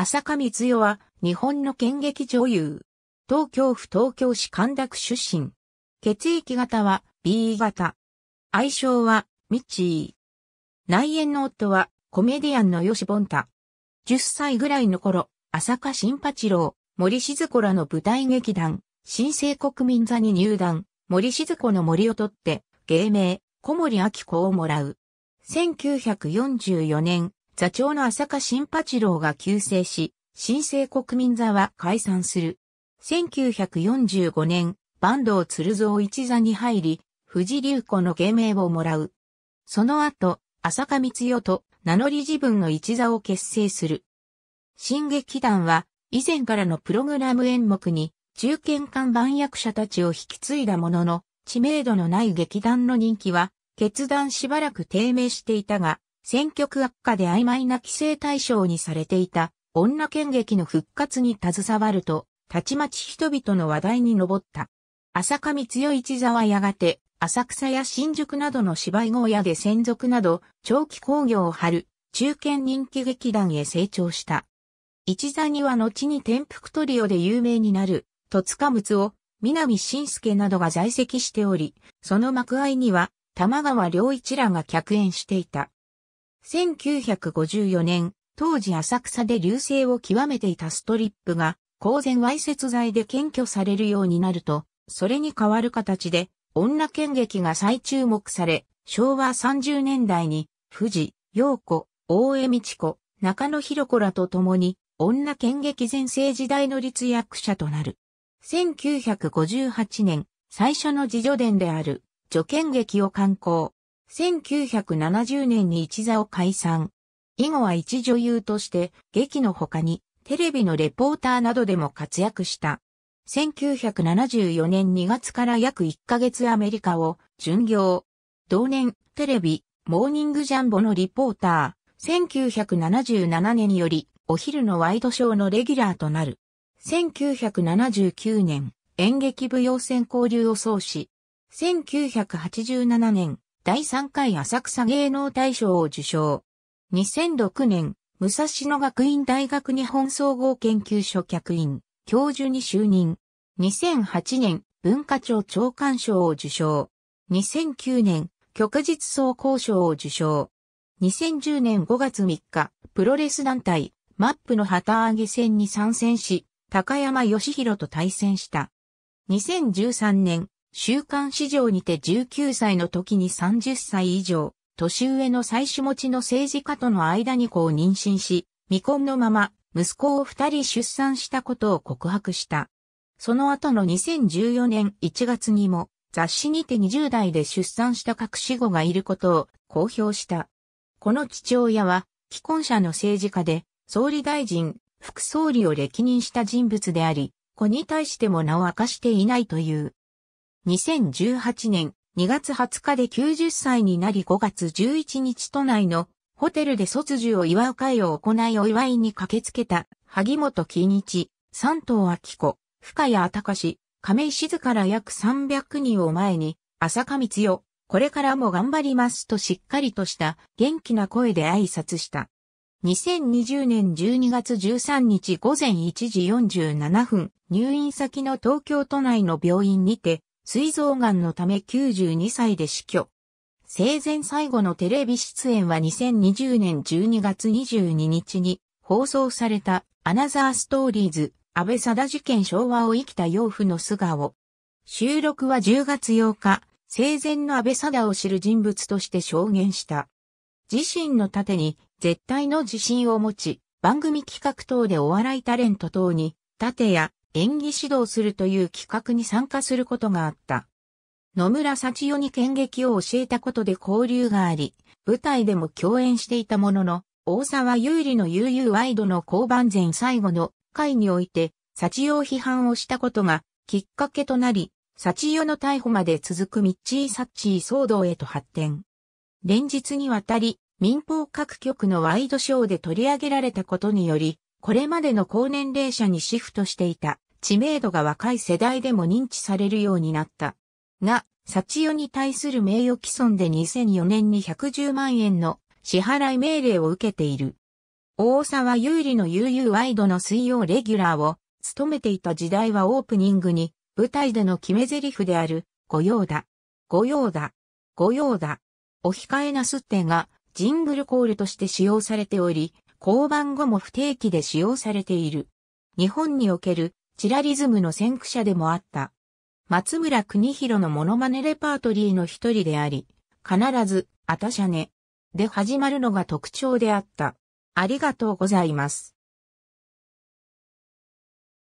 浅香光代は日本の剣劇女優。東京府東京市神田区出身。血液型は B 型。愛称はミッチー。内縁の夫はコメディアンの吉本。太。10歳ぐらいの頃、浅香新八郎、森静子らの舞台劇団、新生国民座に入団、森静子の森を取って、芸名、小森明子をもらう。1944年、座長の浅香新八郎が急成し、新生国民座は解散する。1945年、坂東鶴蔵一座に入り、藤竜子の芸名をもらう。その後、浅香光代と名乗り自分の一座を結成する。新劇団は、以前からのプログラム演目に、中堅官番役者たちを引き継いだものの、知名度のない劇団の人気は、決断しばらく低迷していたが、選挙区悪化で曖昧な規制対象にされていた女剣劇の復活に携わると、たちまち人々の話題に上った。浅上強一座はやがて、浅草や新宿などの芝居小屋で専属など、長期工業を張る、中堅人気劇団へ成長した。一座には後に転覆トリオで有名になる、戸塚睦を、南信介などが在籍しており、その幕間には、玉川良一らが客演していた。1954年、当時浅草で流星を極めていたストリップが、公然わいせつ罪で検挙されるようになると、それに代わる形で、女剣劇が再注目され、昭和30年代に、富士、陽子、大江道子、中野博子らと共に、女剣劇前世時代の立役者となる。1958年、最初の自助伝である、女剣劇を刊行。1970年に一座を解散。以後は一女優として劇の他にテレビのレポーターなどでも活躍した。1974年2月から約1ヶ月アメリカを巡業。同年、テレビ、モーニングジャンボのリポーター。1977年より、お昼のワイドショーのレギュラーとなる。1979年、演劇舞踊戦交流を創始。1987年、第3回浅草芸能大賞を受賞。2006年、武蔵野学院大学日本総合研究所客員、教授に就任。2008年、文化庁長官賞を受賞。2009年、旭日総合賞を受賞。2010年5月3日、プロレス団体、マップの旗揚げ戦に参戦し、高山義弘と対戦した。2013年、週刊市場にて19歳の時に30歳以上、年上の妻子持ちの政治家との間に子を妊娠し、未婚のまま息子を二人出産したことを告白した。その後の2014年1月にも雑誌にて20代で出産した隠し子がいることを公表した。この父親は既婚者の政治家で総理大臣、副総理を歴任した人物であり、子に対しても名を明かしていないという。2018年2月20日で90歳になり5月11日都内のホテルで卒寿を祝う会を行いお祝いに駆けつけた萩本欽一、三藤明子、深谷隆、亀井静から約300人を前に、浅香光代、これからも頑張りますとしっかりとした元気な声で挨拶した。2020年12月13日午前1時47分、入院先の東京都内の病院にて、膵臓癌のため92歳で死去。生前最後のテレビ出演は2020年12月22日に放送されたアナザーストーリーズ安倍貞事件昭和を生きた養父の素顔。収録は10月8日、生前の安倍貞を知る人物として証言した。自身の盾に絶対の自信を持ち、番組企画等でお笑いタレント等に、盾や演技指導するという企画に参加することがあった。野村幸代に剣劇を教えたことで交流があり、舞台でも共演していたものの、大沢優里の悠々ワイドの交番前最後の回において、幸代批判をしたことがきっかけとなり、幸代の逮捕まで続くミッチー・サッチー騒動へと発展。連日にわたり、民放各局のワイドショーで取り上げられたことにより、これまでの高年齢者にシフトしていた知名度が若い世代でも認知されるようになった。が、幸代に対する名誉毀損で2004年に110万円の支払い命令を受けている。大沢優里の UU ワイドの水曜レギュラーを務めていた時代はオープニングに舞台での決め台詞である、御用だ、御用だ、御用だ、お控えなすってがジングルコールとして使用されており、交番後も不定期で使用されている。日本におけるチラリズムの先駆者でもあった。松村邦弘のモノマネレパートリーの一人であり、必ず、あたしゃね、で始まるのが特徴であった。ありがとうございます。